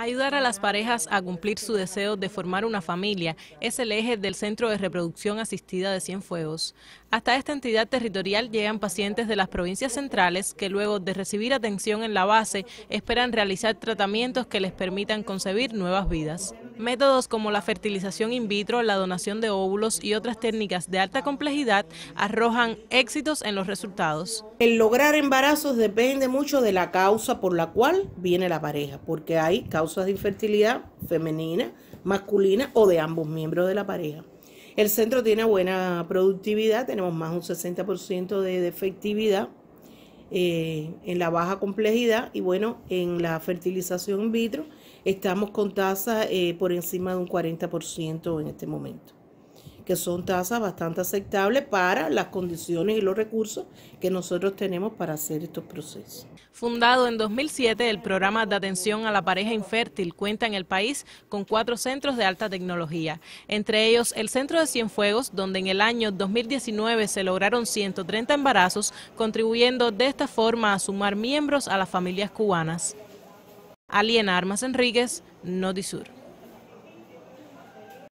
Ayudar a las parejas a cumplir su deseo de formar una familia es el eje del Centro de Reproducción Asistida de Cienfuegos. Hasta esta entidad territorial llegan pacientes de las provincias centrales que luego de recibir atención en la base esperan realizar tratamientos que les permitan concebir nuevas vidas. Métodos como la fertilización in vitro, la donación de óvulos y otras técnicas de alta complejidad arrojan éxitos en los resultados. El lograr embarazos depende mucho de la causa por la cual viene la pareja, porque hay causas de infertilidad femenina, masculina o de ambos miembros de la pareja. El centro tiene buena productividad, tenemos más de un 60% de efectividad eh, en la baja complejidad y bueno, en la fertilización in vitro estamos con tasas eh, por encima de un 40% en este momento que son tasas bastante aceptables para las condiciones y los recursos que nosotros tenemos para hacer estos procesos. Fundado en 2007, el programa de atención a la pareja infértil cuenta en el país con cuatro centros de alta tecnología, entre ellos el Centro de Cienfuegos, donde en el año 2019 se lograron 130 embarazos, contribuyendo de esta forma a sumar miembros a las familias cubanas. Aliena Armas Enríquez, Notisur.